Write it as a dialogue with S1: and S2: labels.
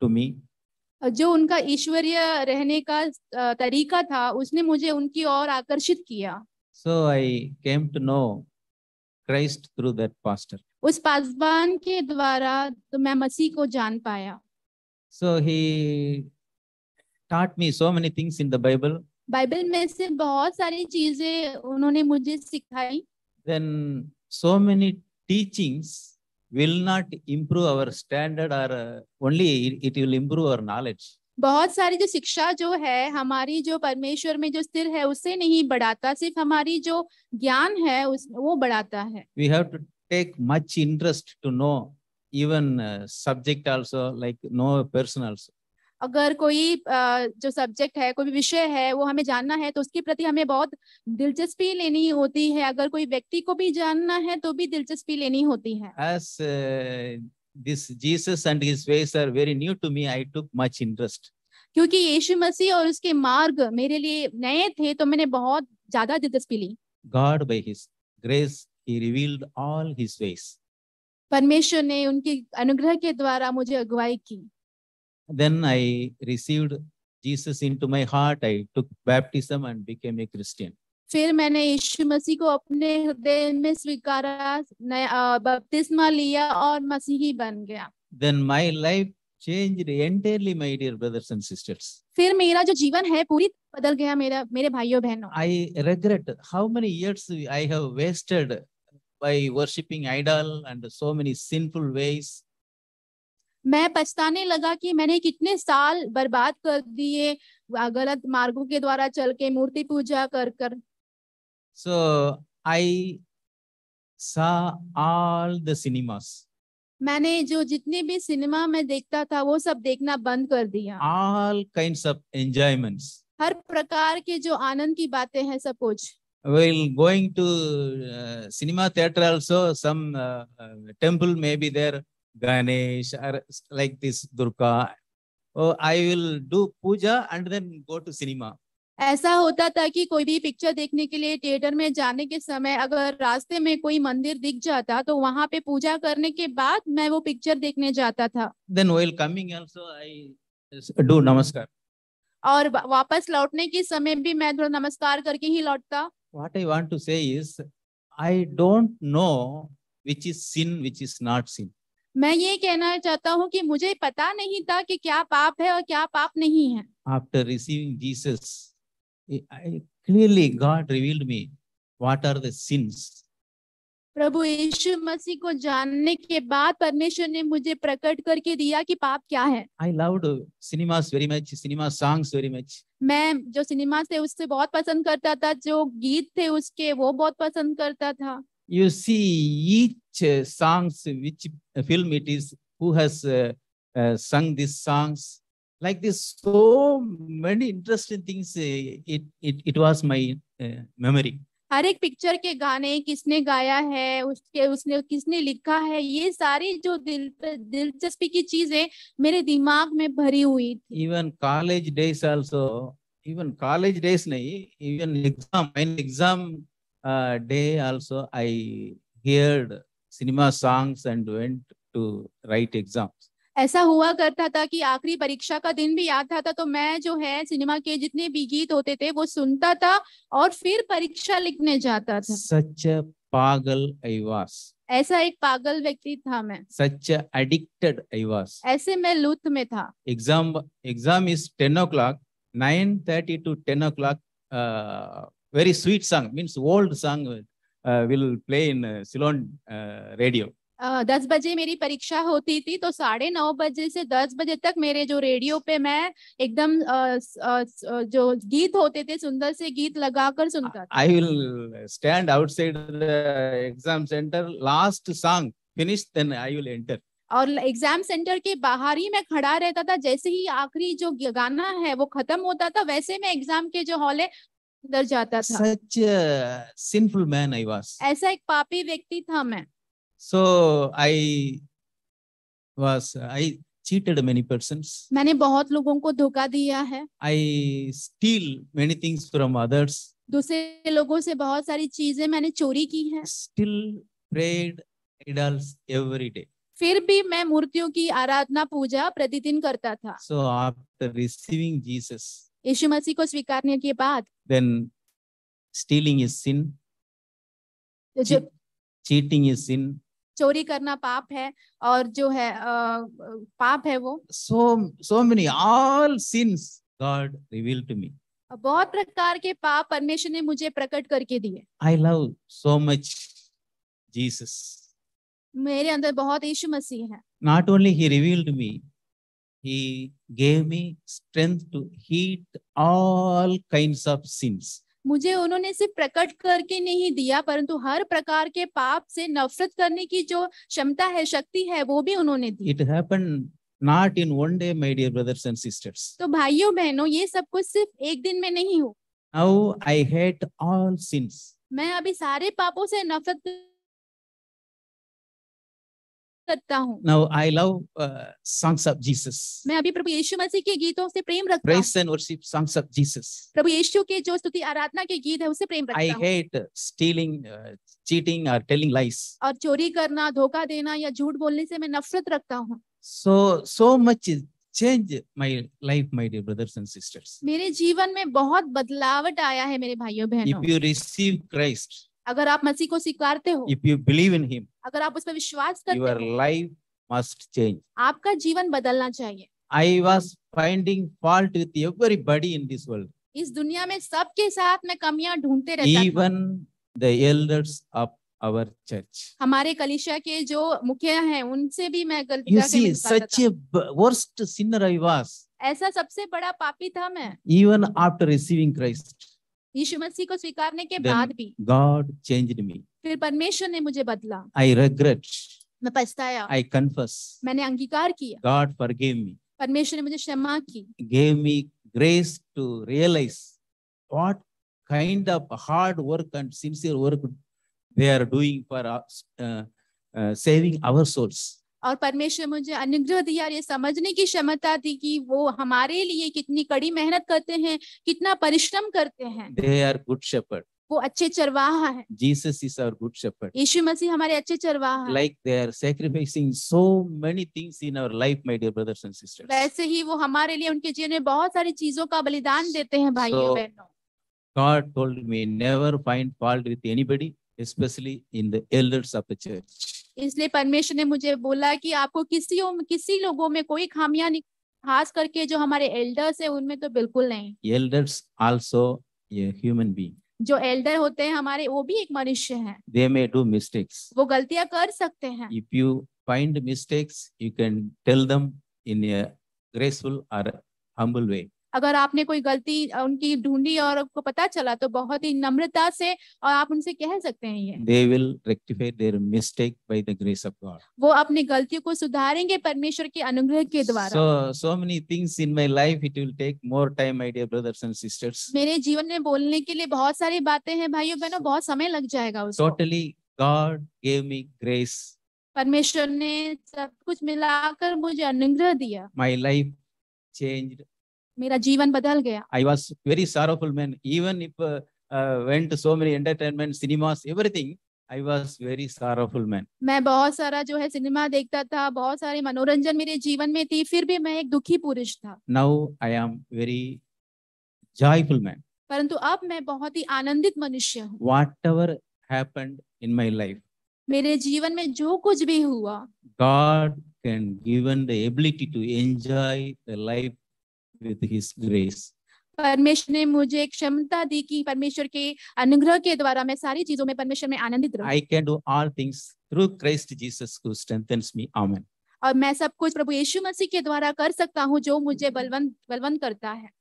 S1: To me
S2: जो उनका ईश्वरीय रहने का तरीका था उसने मुझे उनकी ओर आकर्षित किया
S1: so I came to know Christ through that pastor
S2: उस पासवान के द्वारा तो मैं मसीह को जान पाया
S1: so he taught me so many things in the Bible
S2: Bible में से बहुत सारी चीजें उन्होंने मुझे सिखाई.
S1: Then so many teachings will not improve our standard or uh, only it, it will improve our knowledge.
S2: बहुत सारी जो शिक्षा जो है हमारी जो परमेश्वर में जो स्थिर है उसे नहीं बढ़ाता सिर्फ हमारी जो ज्ञान है उस वो बढ़ाता है
S1: we have to take much interest to know even subject also like know person also
S2: अगर कोई जो सब्जेक्ट है कोई विषय है वो हमें जानना है तो उसके प्रति हमें बहुत दिलचस्पी लेनी होती है अगर कोई व्यक्ति को भी जानना है तो भी दिलचस्पी लेनी होती है
S1: As, uh... This Jesus and his ways are very new to me. I took much interest.
S2: क्योंकि यीशु मसीह और उसके मार्ग मेरे लिए नए थे तो मैंने बहुत ज्यादा दिलचस्पी ली
S1: God by his grace he revealed all his ways
S2: परमेश्वर ने उनके अनुग्रह के द्वारा मुझे अगुवाई की
S1: Then I received Jesus into my heart. I took baptism and became a Christian.
S2: फिर मैंने यीशु मसीह को अपने हृदय में स्वीकारा नया बपतिस्मा लिया और मसीही बन गया
S1: Then my life changed entirely, my dear brothers and sisters.
S2: फिर मेरा जो जीवन है पूरी बदल गया मेरा मेरे भाइयों बहनों
S1: I regret how many years I have wasted by worshipping idol and so many sinful ways.
S2: मैं पछताने लगा कि मैंने कितने साल बर्बाद कर दिए गलत मार्गों के द्वारा चल के मूर्ति पूजा कर कर
S1: so I all the cinemas
S2: मैंने जो जितने भी सिनेमा में देखता था वो सब देखना बंद कर दिया
S1: ऑल काइंड्स ऑफ एंजॉयमेंट्स
S2: हर प्रकार के जो आनंद की बातें हैं सब कुछ
S1: while going to uh, cinema theater also some uh, uh, temple may be there Ganesh or like this Durga. Oh, I will do puja and then go to cinema.
S2: ऐसा होता था कि कोई भी पिक्चर देखने के लिए थिएटर में जाने के समय अगर रास्ते में कोई मंदिर दिख जाता तो वहां पे पूजा करने के बाद मैं वो पिक्चर देखने जाता था
S1: then while coming also I do नमस्कार
S2: और वापस लौटने के समय भी मैं थोड़ा नमस्कार करके ही लौटता
S1: what I want to say is I don't know which is sin which is not sin
S2: मैं ये कहना चाहता हूँ कि मुझे पता नहीं था कि क्या पाप है और क्या पाप नहीं है
S1: after receiving Jesus clearly God revealed me what are the sins
S2: प्रभु यीशु मसीह को जानने के बाद परमेश्वर ने मुझे प्रकट करके दिया कि पाप क्या है
S1: I loved cinemas very much cinema songs very much
S2: मैं जो सिनेमा थे उससे बहुत पसंद करता था जो गीत थे उसके वो बहुत पसंद करता था
S1: you see each songs which film it is who has uh, uh, sung these songs like this so many interesting things uh, it it, it was my uh, memory
S2: हर एक पिक्चर के गाने किसने गाया है उसके उसने किसने लिखा है ये सारी जो दिल दिलचस्पी की चीजें मेरे दिमाग में भरी हुई
S1: थी even college days also even college days नहीं even exam exam uh, day also I heard cinema songs and went to write exams.
S2: ऐसा हुआ करता था कि आखिरी परीक्षा का दिन भी याद था, था तो मैं जो है सिनेमा के जितने भी गीत होते थे वो सुनता था और फिर परीक्षा लिखने जाता था
S1: सच पागल आई वास
S2: ऐसा एक पागल व्यक्ति था मैं
S1: सच एडिक्टेड आई वास
S2: ऐसे मैं लुत्फ में था
S1: exam exam is ten o'clock nine thirty to ten o'clock very sweet song, means old song uh, will play in uh, Ceylon uh, radio.
S2: Uh, दस बजे मेरी परीक्षा होती थी तो साढ़े नौ बजे से दस बजे तक मेरे जो रेडियो पे मैं एकदम uh, uh, जो गीत होते थे सुंदर से गीत लगाकर सुनता
S1: I will stand outside exam centre last song finish then I will enter
S2: और एग्जाम सेंटर के बाहर ही मैं खड़ा रहता था जैसे ही आखिरी जो गाना है वो खत्म होता था वैसे मैं एग्जाम के जो हॉल है अंदर जाता था
S1: such simple man I was
S2: ऐसा एक पापी व्यक्ति था मैं
S1: so I was I cheated many persons
S2: मैंने बहुत लोगों को धोखा दिया है
S1: I steal many things from others
S2: दूसरे लोगों से बहुत सारी चीजें मैंने चोरी की है still
S1: prayed idols every day
S2: फिर भी मैं मूर्तियों की आराधना पूजा प्रतिदिन करता था
S1: सो आफ्टर रिसीविंग जीसस
S2: यीशु मसीह को स्वीकारने के बाद
S1: देन स्टीलिंग इज सिन तो जो cheating is sin
S2: चोरी करना पाप है और जो है आ, पाप है वो
S1: so so many all sins God reveal to me
S2: बहुत प्रकार के पाप परमेश्वर ने मुझे प्रकट करके दिए
S1: I love so much Jesus
S2: मेरे अंदर बहुत यीशु मसीह है
S1: not only he revealed me he gave me strength to heat all kinds of sins.
S2: मुझे उन्होंने सिर्फ प्रकट करके नहीं दिया परंतु हर प्रकार के पाप से नफरत करने की जो क्षमता है शक्ति है वो भी उन्होंने दी
S1: It happened not in one day, my dear brothers and sisters.
S2: तो भाइयों बहनों ये सब कुछ सिर्फ एक दिन में नहीं हो
S1: Now I hate all sins.
S2: मैं अभी सारे पापों से नफरत करता हूं now
S1: I love songs of Jesus
S2: मैं अभी प्रभु यीशु मसीह के गीतों से प्रेम रखता हूं praise
S1: and worship songs of Jesus
S2: प्रभु यीशु के जो स्तुति आराधना के गीत है उसे प्रेम रखता हूं आई
S1: हेट स्टीलिंग चीटिंग और टेलिंग लाइस
S2: और चोरी करना धोखा देना या झूठ बोलने से मैं नफरत रखता हूँ
S1: so so much change my life my dear brothers and sisters
S2: मेरे जीवन में बहुत बदलाव आया है मेरे भाइयों बहनों इफ यू
S1: रिसीव क्राइस्ट
S2: अगर आप मसीह को स्वीकारते हो
S1: if you believe in him
S2: अगर आप उस पर विश्वास करते योर
S1: लाइफ मस्ट चेंज
S2: आपका जीवन बदलना चाहिए
S1: I was finding fault with buddy in this world
S2: इस दुनिया में सबके साथ मैं कमियां ढूंढते रहता even
S1: the elders of our church
S2: हमारे कलिशा के जो मुखिया हैं उनसे भी मैं गलती such
S1: a worst sinner I was
S2: ऐसा सबसे बड़ा पापी था मैं
S1: इवन आफ्टर रिसीविंग क्राइस्ट
S2: यीशु मसीह को स्वीकारने के बाद भी
S1: गॉड चेंज मी
S2: फिर परमेश्वर ने मुझे बदला
S1: आई रिग्रेट
S2: मैं पछताया
S1: आई कन्फर्स
S2: मैंने अंगीकार किया
S1: गॉड फॉर मी
S2: परमेश्वर ने मुझे क्षमा की
S1: gave me grace to realise what kind of hard work and sincere work they are doing for saving our souls
S2: और परमेश्वर मुझे अनुग्रह दिया ये समझने की क्षमता दी कि वो हमारे लिए कितनी कड़ी मेहनत करते हैं कितना परिश्रम करते हैं दे
S1: आर गुड शेपर्ड
S2: वो अच्छे चरवाहा है
S1: Jesus is our good shepherd
S2: यीशु मसीह हमारे अच्छे चरवाहा
S1: like they are sacrificing so many things in our life my dear brothers and sisters
S2: वैसे ही वो हमारे लिए उनके जीवन में बहुत सारी चीजों का बलिदान देते हैं भाइयों so, बहनों
S1: God told me never find fault with anybody especially in the elders of the church
S2: इसलिए परमेश्वर ने मुझे बोला कि आपको किसी किसी लोगों में कोई खामियां नहीं खास करके जो हमारे एल्डर्स है उनमें तो बिल्कुल नहीं
S1: एल्डर्स आल्सो ह्यूमन बीइंग
S2: जो एल्डर होते हैं हमारे वो भी एक मनुष्य है
S1: दे मे डू मिस्टेक्स
S2: वो गलतियां कर सकते हैं
S1: if you find mistakes you can tell them in graceful और हम्बुल वे
S2: अगर आपने कोई गलती उनकी ढूंढी और आपको पता चला तो बहुत ही नम्रता से और आप उनसे कह सकते हैं ये
S1: they will rectify their mistake by the grace of God
S2: वो अपनी गलतियों को सुधारेंगे परमेश्वर के अनुग्रह के द्वारा
S1: so so many things in my life it will take more time my dear brothers and sisters
S2: मेरे जीवन में बोलने के लिए बहुत सारी बातें हैं भाइयों बहनों बहुत समय लग जाएगा उसको
S1: totally God gave me grace
S2: परमेश्वर ने सब कुछ मिलाकर मुझे अनुग्रह दिया
S1: माय लाइफ changed
S2: मेरा जीवन बदल गया
S1: I was very sorrowful man even if went so many entertainment cinemas everything I was very sorrowful man
S2: मैं बहुत सारा जो है सिनेमा देखता था बहुत सारे मनोरंजन मेरे जीवन में थी फिर भी मैं एक दुखी पुरुष था
S1: now I am very joyful man
S2: परंतु अब मैं बहुत ही आनंदित मनुष्य हूँ
S1: whatever happened in my life
S2: मेरे जीवन में जो कुछ भी हुआ
S1: God can given the ability to enjoy the life with his grace
S2: परमेश्वर ने मुझे क्षमता दी कि परमेश्वर के अनुग्रह के द्वारा मैं सारी चीजों में परमेश्वर में आनंदित रहूं I
S1: can do all things through Christ Jesus who strengthens me amen
S2: और मैं सब कुछ प्रभु यीशु मसीह के द्वारा कर सकता हूं जो मुझे बलवंत बलवंत करता है